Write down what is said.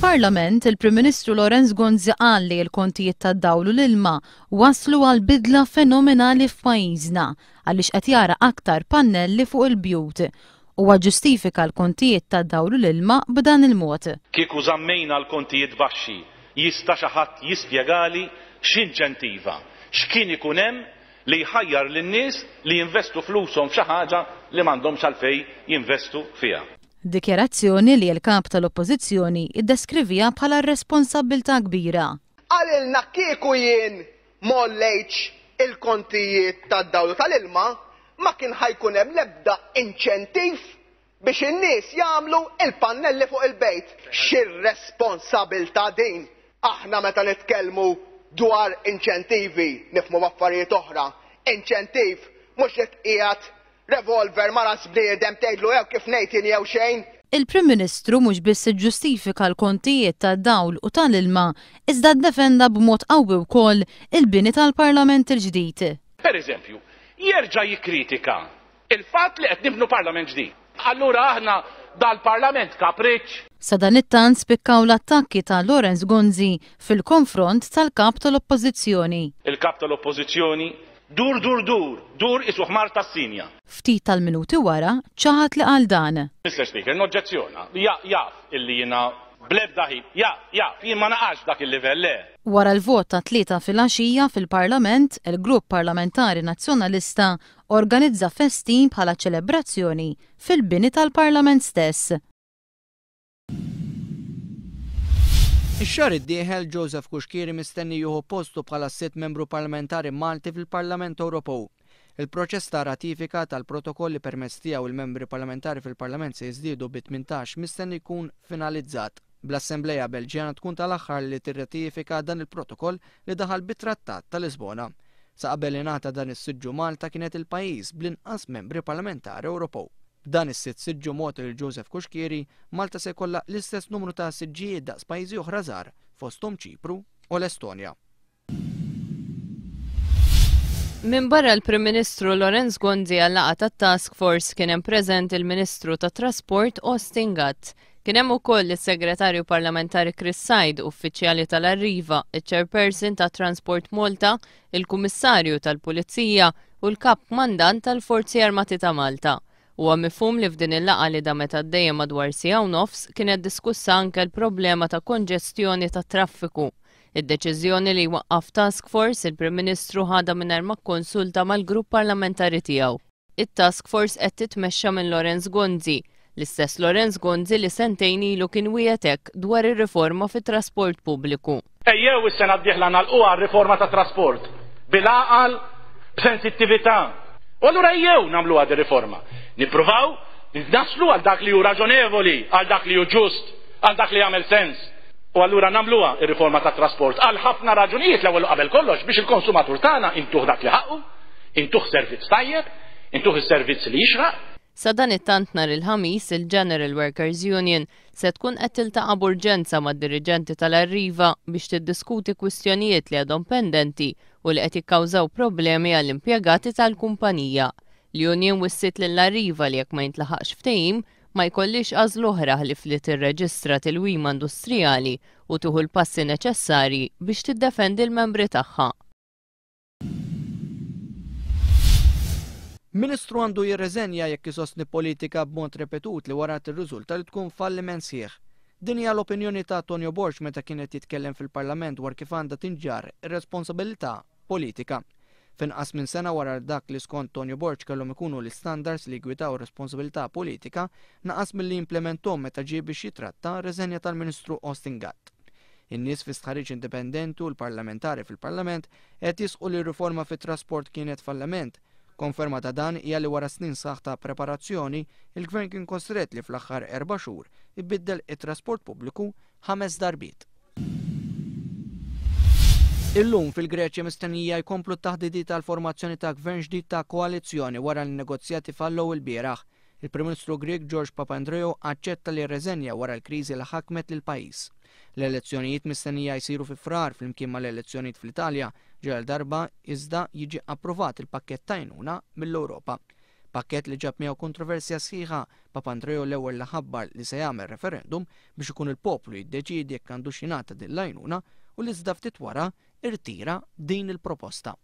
Fil-Parlament, il-Prim Ministru Lorenz Gonzi qal li l-kontijiet tad dawlu l-ilma waslu għal bidla fenomenali f'pajjiżna għaliex qed jara aktar pannelli fuq il-bjut huwa ġustifika l-kontijiet ta' dawlu l-ilma b'dan il-mod. Kieku żammejna l-kontijiet baxxi jista' xi ħadd jispjegali x'inċentiva, x'kien ikun hemm li jħajjar lin-nies li jinvestu flushom xi ħaġa li m'għandhomx għalfejn jinvestu fiha. Dikjerazzjoni li l-kap tal-oppozizjoni iddeskrivija bħala responsabilta kbira. Għalilna kieku jien mollejċ il-kontijiet tad dawlu tal-ilma ma kien ħajkun hemm lebda inċentiv biex in-nies jagħmlu il-pannelli fuq il-bejt. xir responsabilta din? Aħna meta nitkellmu dwar inċentivi nifmu affarijiet oħra. Inċentiv mhux qed qiegħed revolver ma ras bniedem tgħidlu jew kif ngħidin jew xejn. Il-Prim Ministru mhux biss iġġustifika l-kontijiet ta' dawl u tal-ilma iżda ddefenda b'mod qawwi wkoll il-bini tal-Parlament il-ġdid. Per eżempju, jerġa' jikkritika il-fatt li qed nibnu Parlament ġdid. Allura aħna dal-Parlament kapriċ. Sadan it-tan spikkaw l-attakki ta' Lorenz Gonzi fil-konfront tal-kap tal oppożizzjoni Il-kap tal oppożizzjoni Dur, dur, dur, dur isuħ mar ta' sinja. Ftit tal-minuti wara, ċaħat li għal dan. Mr. Speaker, noġġezzjona. Ja, jaf illi jina bleb daħi. Ja, ja, jien ma naqax dak il-livell, le. Wara l-vot ta' tlieta fil-axija fil-Parlament, il-Grupp Parlamentari Nazzjonalista organizza festin bħala ċelebrazzjoni fil-bini tal-Parlament stess. Ix-xar id-dieħel Joseph Kuxkiri mistenni juhu postu bħala sitt membru parlamentari Malti fil-Parlament Ewropew. Il-proċess ta' ratifika tal-protokolli permess tiegħu il-membri parlamentari fil-Parlament se jizdidu bi 18 mistenni jkun finalizzat. Bl-Assembleja Belġjana tkun tal-aħħar li tirratifika dan il-protokoll li daħal bit-Trattat tal-Lisbona. Sa qabel dan is-siġġu Malta kienet il-pajjiż bl-inqas membri parlamentari Ewropew. Dan is-sitt siġġu mot il Joseph Kuxkieri, Malta se kollha l-istess numru ta' siġġijiet daqs pajjiżi oħra żgħar fosthom Ċipru u l-Estonja. Min barra l-Prim Ministru Lorenz Gondi għallaqa ta' Task Force kien hemm preżent il-Ministru ta' Trasport Austin Gatt. Kien hemm ukoll is-Segretarju Parlamentari Chris Sajd, uffiċjali tal-Arriva, iċ-Chairperson ta' Transport Malta, il-Kummissarju tal-Pulizija u l-Kap Mandant tal-Forzi Armati ta' Malta. U mifhum li f'din il-laqa li damet għaddejjem madwar sija u nofs kienet diskussa anke l-problema ta' konġestjoni ta' traffiku. Id-deċiżjoni li waqqaf task force il-Prim Ministru ħada mingħajr ma konsulta mal-grupp parlamentari tiegħu. It-task force qed titmexxa minn Lorenz Gonzi, l-istess Lorenz Gonzi li sentejn ilu kien wietek dwar ir-riforma fit-trasport pubbliku. Ejjew is-sena d-dieħla nagħlquha riforma ta' trasport bil-aqal b'sensittività. U allura jew nagħmluha di riforma. Nipruvaw, naslu għal dak li ju raġonevoli, għal dak li ju ġust, għal dak li jagħmel sens. U allura namluha il riforma tat trasport għal ħafna raġunijiet l qabel kollox biex il-konsumatur tagħna intuħ dak li ħaqu, intuħ servizz tajjeb, intuħ is-servizz li jixraq. Sadan it-tant nar il-ħamis il-General Workers Union se tkun qed tiltaqa' burġenza mad-diriġenti tal-arriva biex tiddiskuti kwistjonijiet li għadhom pendenti u li qed jikkawżaw problemi għall-impjegati tal-kumpanija. L-Union wissit lill-arriva li jekk ma jintlaħaqx ftehim ma jkollix għażl oħra ħlif irreġistra til tilwima industrijali u tuħu l-passi neċessari biex tiddefendi l-membri tagħha. Ministru għandu jirreżenja jekk isostni politika b'mod repetut li wara tir rizulta li tkun falliment sieħ. Din hija l-opinjoni ta' Tonio Borx meta kienet jitkellem fil-Parlament war kif għandha tinġar responsabilità politika. Finqas minn sena wara dak li skont Tonio Borġ kellhom ikunu l standards li gwitaw responsabilità politika naqas mill-li implementom meta ġie biex jitratta reżenja tal-Ministru Austin Gatt. In-nies fi stħarriġ indipendenti u l-parlamentari fil-parlament qed jisqu li riforma fit-trasport kienet fallament. Konferma ta' dan hija li wara snin saħ ta' preparazzjoni, il-gvern kien kostret li fl-aħħar erba' xhur ibiddel it-trasport pubbliku ħames darbit. Illum fil-Greċja mistennija jkomplu t-taħdidi tal-formazzjoni ta' gvern ġdid ta' koalizzjoni wara l-negozjati fallow il-bieraħ. Il-Prim Ministru Grieg George Papandreou aċċetta li reżenja wara l-kriżi li ħakmet lil pajis. L-elezzjonijiet mistennija jsiru fi frar flimkien mal elezzjonijiet fl-Italja ġel darba iżda jiġi approvat il-pakket tajnuna mill-Ewropa. Pakket li ġab miegħu kontroversja sħiħa Papandreou l-ewwel li ħabbar li se jagħmel referendum biex ikun il-poplu jiddeċiedi jekk għandu xinata din l-għajnuna u li iżda ftit wara irtira din il-proposta.